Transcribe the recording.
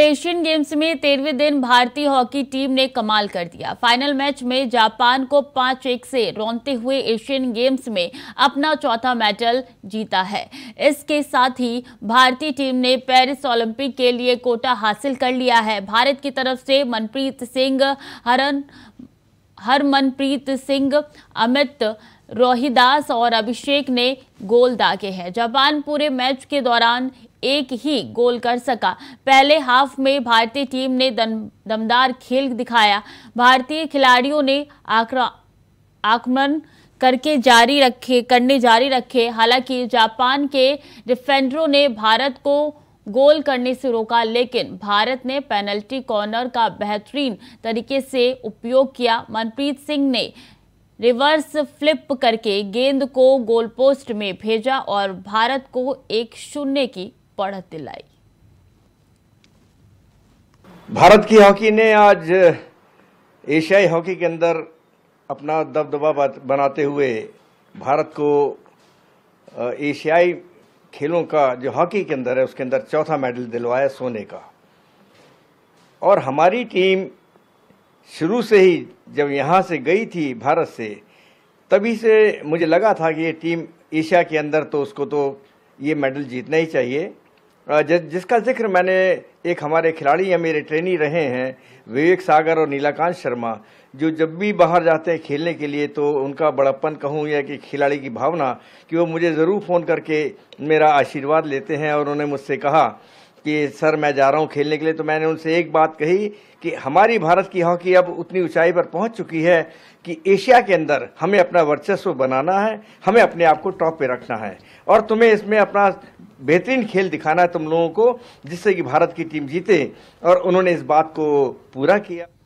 Asian games में तेरहवें दिन भारतीय हॉकी टीम ने कमाल कर दिया फाइनल मैच में जापान को पांच एक से रोनते हुए एशियन गेम्स में अपना चौथा मेडल जीता है इसके साथ ही भारतीय टीम ने पेरिस ओलंपिक के लिए कोटा हासिल कर लिया है भारत की तरफ से मनप्रीत सिंह हरन हरमनप्रीत सिंह अमित रोहिदास और अभिषेक ने गोल दागे हैं जापान पूरे मैच के दौरान एक ही गोल कर सका पहले हाफ में भारतीय टीम ने दमदार खेल दिखाया भारतीय खिलाड़ियों ने आक्रमण करके जारी रखे करने जारी रखे हालांकि जापान के डिफेंडरों ने भारत को गोल करने से रोका लेकिन भारत ने पेनल्टी कॉर्नर का बेहतरीन तरीके से उपयोग किया मनप्रीत सिंह ने रिवर्स फ्लिप करके गेंद को गोल पोस्ट में भेजा और भारत को एक शून्य की बढ़त दिलाई भारत की हॉकी ने आज एशियाई हॉकी के अंदर अपना दबदबा बनाते हुए भारत को एशियाई खेलों का जो हॉकी के अंदर है उसके अंदर चौथा मेडल दिलवाया सोने का और हमारी टीम शुरू से ही जब यहाँ से गई थी भारत से तभी से मुझे लगा था कि ये टीम एशिया के अंदर तो उसको तो ये मेडल जीतना ही चाहिए जिसका जिक्र मैंने एक हमारे खिलाड़ी या मेरे ट्रेनी रहे हैं विवेक सागर और नीलाकांत शर्मा जो जब भी बाहर जाते हैं खेलने के लिए तो उनका बड़प्पन कहूँ या कि खिलाड़ी की भावना कि वो मुझे ज़रूर फ़ोन करके मेरा आशीर्वाद लेते हैं और उन्होंने मुझसे कहा कि सर मैं जा रहा हूँ खेलने के लिए तो मैंने उनसे एक बात कही कि हमारी भारत की हॉकी अब उतनी ऊंचाई पर पहुँच चुकी है कि एशिया के अंदर हमें अपना वर्चस्व बनाना है हमें अपने आप को टॉप पे रखना है और तुम्हें इसमें अपना बेहतरीन खेल दिखाना है तुम लोगों को जिससे कि भारत की टीम जीते और उन्होंने इस बात को पूरा किया